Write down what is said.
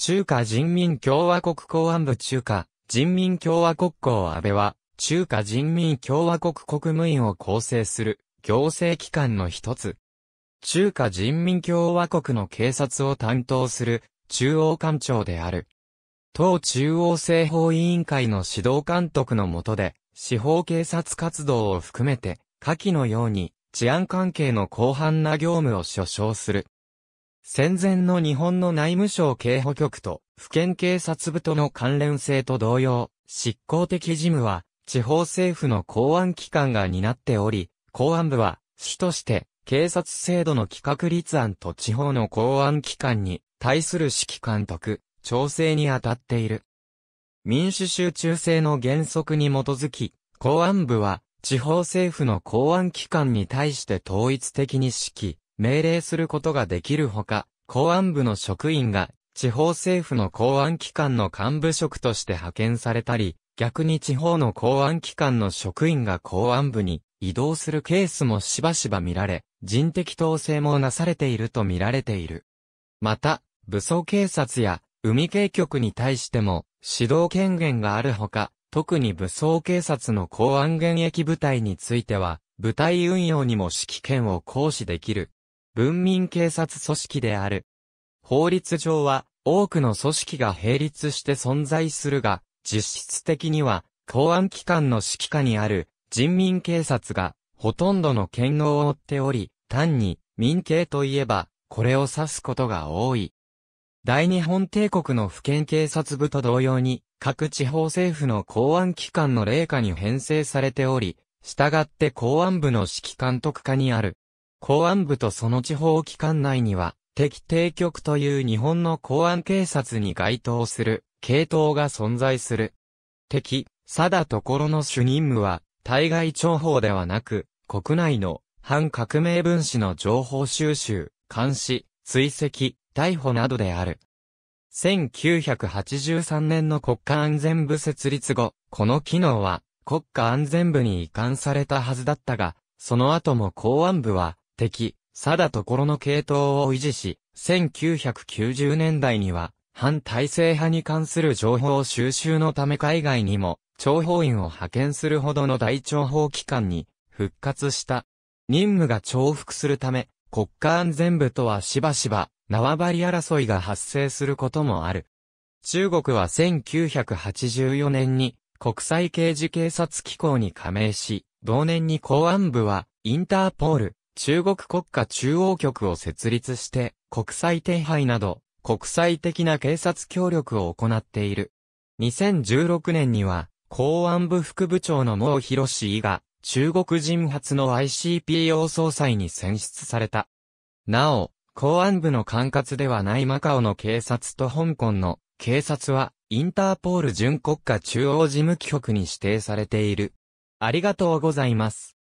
中華人民共和国公安部中華人民共和国公安倍は、中華人民共和国国務院を構成する行政機関の一つ。中華人民共和国の警察を担当する中央官庁である。党中央政法委員会の指導監督の下で、司法警察活動を含めて、下記のように治安関係の広範な業務を所掌する。戦前の日本の内務省警保局と、府県警察部との関連性と同様、執行的事務は、地方政府の公安機関が担っており、公安部は、主として、警察制度の企画立案と地方の公安機関に対する指揮監督、調整に当たっている。民主集中制の原則に基づき、公安部は地方政府の公安機関に対して統一的に指揮、命令することができるほか、公安部の職員が地方政府の公安機関の幹部職として派遣されたり、逆に地方の公安機関の職員が公安部に移動するケースもしばしば見られ、人的統制もなされていると見られている。また、武装警察や海警局に対しても指導権限があるほか、特に武装警察の公安現役部隊については、部隊運用にも指揮権を行使できる文民警察組織である。法律上は、多くの組織が並立して存在するが、実質的には、公安機関の指揮下にある人民警察が、ほとんどの権能を負っており、単に民警といえば、これを指すことが多い。大日本帝国の府県警察部と同様に、各地方政府の公安機関の霊下に編成されており、従って公安部の指揮監督下にある。公安部とその地方機関内には、敵定局という日本の公安警察に該当する、系統が存在する。敵、佐田ところの主任務は、対外情報ではなく、国内の反革命分子の情報収集、監視、追跡、逮捕などである。1983年の国家安全部設立後、この機能は国家安全部に移管されたはずだったが、その後も公安部は的、だところの系統を維持し、1990年代には、反体制派に関する情報収集のため海外にも、諜報員を派遣するほどの大諜報機関に、復活した。任務が重複するため、国家安全部とはしばしば、縄張り争いが発生することもある。中国は1984年に、国際刑事警察機構に加盟し、同年に公安部は、インターポール、中国国家中央局を設立して、国際手配など、国際的な警察協力を行っている。2016年には、公安部副部長の毛博氏が、中国人初の ICPO 総裁に選出された。なお、公安部の管轄ではないマカオの警察と香港の警察は、インターポール準国家中央事務局に指定されている。ありがとうございます。